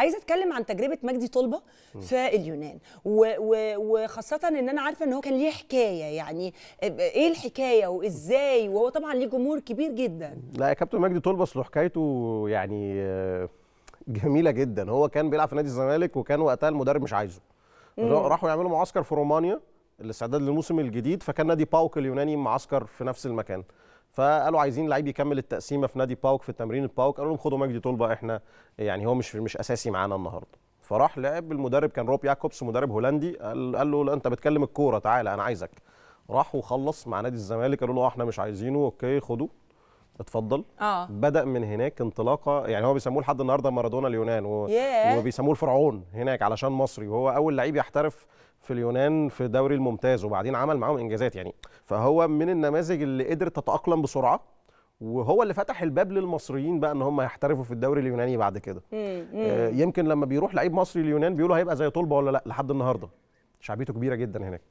عايزه اتكلم عن تجربه مجدي طلبه في اليونان وخاصه ان انا عارفه ان هو كان ليه حكايه يعني ايه الحكايه وازاي وهو طبعا ليه جمهور كبير جدا لا يا كابتن مجدي طلبه اصل حكايته يعني آه، جميله جدا هو كان بيلعب في نادي الزمالك وكان وقتها المدرب مش عايزه راحوا يعملوا معسكر في رومانيا الاستعداد للموسم الجديد فكان نادي باوك اليوناني معسكر في نفس المكان فقالوا عايزين لعيب يكمل التقسيمه في نادي باوك في تمرين الباوك قالوا لهم خدوا مجدي طلبه احنا يعني هو مش مش اساسي معانا النهارده فراح لعب المدرب كان روب ياكوبس مدرب هولندي قال, قال له لا انت بتكلم الكوره تعالى انا عايزك راح وخلص مع نادي الزمالك قالوا له آه، احنا مش عايزينه اوكي خده اتفضل آه. بدا من هناك انطلاقه يعني هو بيسموه لحد النهارده مارادونا اليونان و... yeah. وبيسموه الفرعون هناك علشان مصري وهو اول لعيب يحترف في اليونان في الدوري الممتاز وبعدين عمل معاهم انجازات يعني فهو من النماذج اللي قدرت تتاقلم بسرعه وهو اللي فتح الباب للمصريين بقى ان هم يحترفوا في الدوري اليوناني بعد كده آه يمكن لما بيروح لعيب مصري اليونان بيقولوا هيبقى زي طلبه ولا لا لحد النهارده شعبيته كبيره جدا هناك